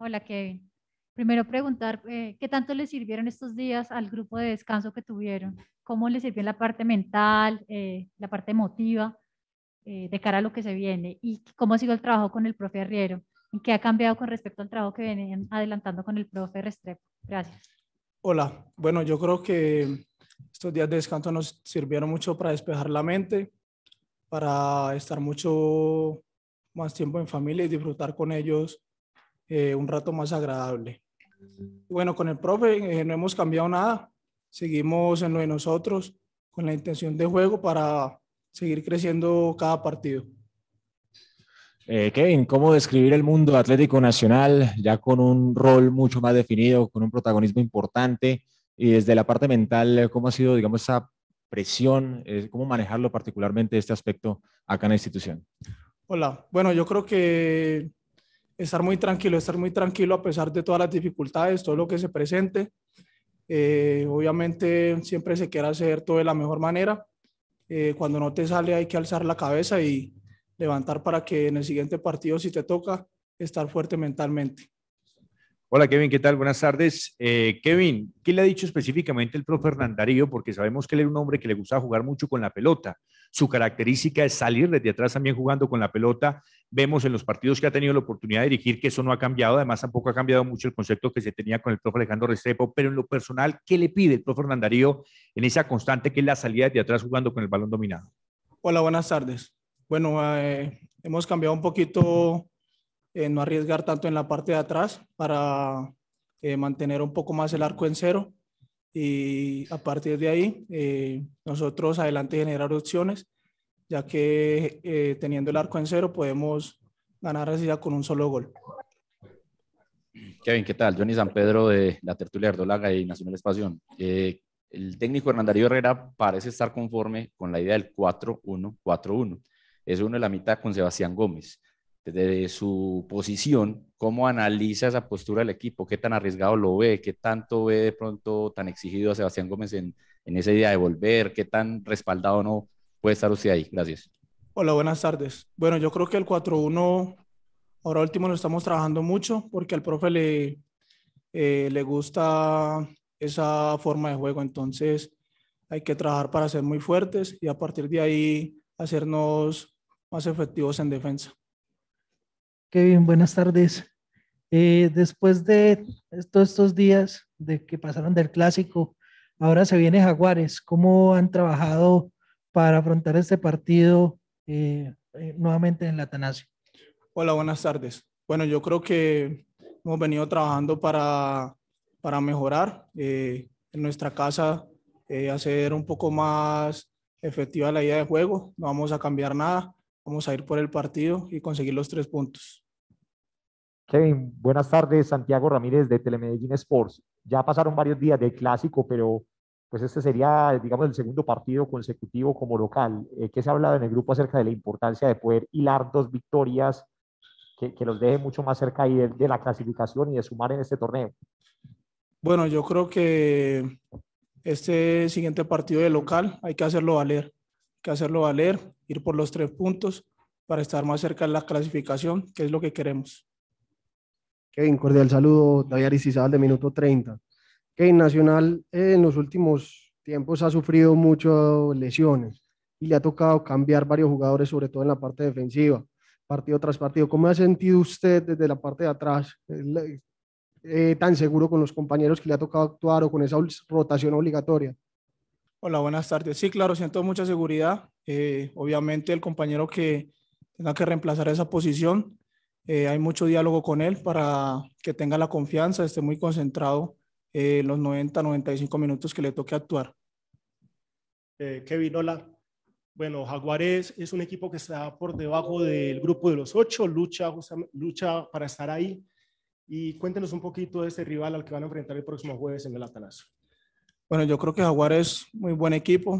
Hola, Kevin. Primero preguntar, eh, ¿qué tanto le sirvieron estos días al grupo de descanso que tuvieron? ¿Cómo le sirvió la parte mental, eh, la parte emotiva eh, de cara a lo que se viene? ¿Y cómo ha sido el trabajo con el profe Arriero? ¿Y qué ha cambiado con respecto al trabajo que venían adelantando con el profe Restrepo? Gracias. Hola, bueno, yo creo que estos días de descanso nos sirvieron mucho para despejar la mente, para estar mucho más tiempo en familia y disfrutar con ellos eh, un rato más agradable. Bueno, con el profe eh, no hemos cambiado nada, seguimos en lo de nosotros, con la intención de juego para seguir creciendo cada partido. Eh, Kevin, ¿cómo describir el mundo atlético nacional ya con un rol mucho más definido, con un protagonismo importante? Y desde la parte mental, ¿cómo ha sido, digamos, esa presión? ¿Cómo manejarlo particularmente este aspecto acá en la institución? Hola, bueno, yo creo que estar muy tranquilo, estar muy tranquilo a pesar de todas las dificultades, todo lo que se presente. Eh, obviamente siempre se quiere hacer todo de la mejor manera. Eh, cuando no te sale hay que alzar la cabeza y levantar para que en el siguiente partido, si te toca, estar fuerte mentalmente. Hola Kevin, ¿qué tal? Buenas tardes. Eh, Kevin, ¿qué le ha dicho específicamente el profe Fernandario Porque sabemos que él era un hombre que le gusta jugar mucho con la pelota. Su característica es salir desde atrás también jugando con la pelota. Vemos en los partidos que ha tenido la oportunidad de dirigir que eso no ha cambiado. Además, tampoco ha cambiado mucho el concepto que se tenía con el profe Alejandro Restrepo. Pero en lo personal, ¿qué le pide el profe Fernandario en esa constante que es la salida desde atrás jugando con el balón dominado? Hola, buenas tardes. Bueno, eh, hemos cambiado un poquito eh, no arriesgar tanto en la parte de atrás para eh, mantener un poco más el arco en cero y a partir de ahí eh, nosotros adelante generar opciones, ya que teniendo el arco en cero podemos ganar así con un solo gol. Kevin, ¿qué tal? Johnny San Pedro de la tertulia Ardolaga y Nacional Espación. el técnico Hernandario Herrera parece estar conforme con la idea del 4-1-4-1. Es uno de la mitad con Sebastián Gómez desde su posición, cómo analiza esa postura del equipo, qué tan arriesgado lo ve, qué tanto ve de pronto tan exigido a Sebastián Gómez en, en esa idea de volver, qué tan respaldado no puede estar usted ahí. Gracias. Hola, buenas tardes. Bueno, yo creo que el 4-1, ahora último lo estamos trabajando mucho porque al profe le, eh, le gusta esa forma de juego, entonces hay que trabajar para ser muy fuertes y a partir de ahí hacernos más efectivos en defensa. Kevin, buenas tardes. Eh, después de todos estos días de que pasaron del clásico, ahora se viene Jaguares. ¿Cómo han trabajado para afrontar este partido eh, eh, nuevamente en la Atanasio? Hola, buenas tardes. Bueno, yo creo que hemos venido trabajando para, mejorar en nuestra casa, hacer un poco más efectiva la idea de juego. No vamos a cambiar nada vamos a ir por el partido y conseguir los tres puntos. Kevin, buenas tardes. Santiago Ramírez de Telemedellín Sports. Ya pasaron varios días de clásico, pero pues este sería, digamos, el segundo partido consecutivo como local. Eh, ¿Qué se ha hablado en el grupo acerca de la importancia de poder hilar dos victorias que, que los deje mucho más cerca de, de, la clasificación y de sumar en este torneo? Bueno, yo creo que este siguiente partido de local hay que hacerlo valer que hacerlo valer, ir por los tres puntos para estar más cerca de la clasificación, que es lo que queremos. Kevin, cordial saludo, David Aristizabal de Minuto 30. Kevin, Nacional eh, en los últimos tiempos ha sufrido muchas lesiones y le ha tocado cambiar varios jugadores, sobre todo en la parte defensiva, partido tras partido. ¿Cómo ha sentido usted desde la parte de atrás? Eh, tan seguro con los compañeros que le ha tocado actuar o con esa rotación obligatoria? Hola, buenas tardes. Sí, claro, siento mucha seguridad. Eh, obviamente el compañero que tenga que reemplazar esa posición, eh, hay mucho diálogo con él para que tenga la confianza, esté muy concentrado eh, los 90, 95 minutos que le toque actuar. Eh, Kevin, hola. Bueno, Jaguares es un equipo que está por debajo del grupo de los ocho, lucha, lucha para estar ahí. Y cuéntenos un poquito de este rival al que van a enfrentar el próximo jueves en el Atanasio. Bueno, yo creo que Jaguar es muy buen equipo.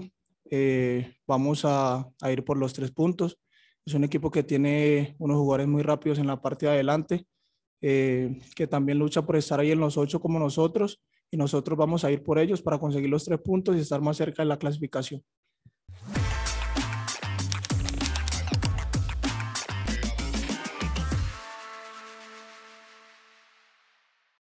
Eh, vamos a, ir por los tres puntos. Es un equipo que tiene unos jugadores muy rápidos en la parte de adelante, eh, que también lucha por estar ahí en los ocho como nosotros, y nosotros vamos a ir por ellos para conseguir los tres puntos y estar más cerca de la clasificación.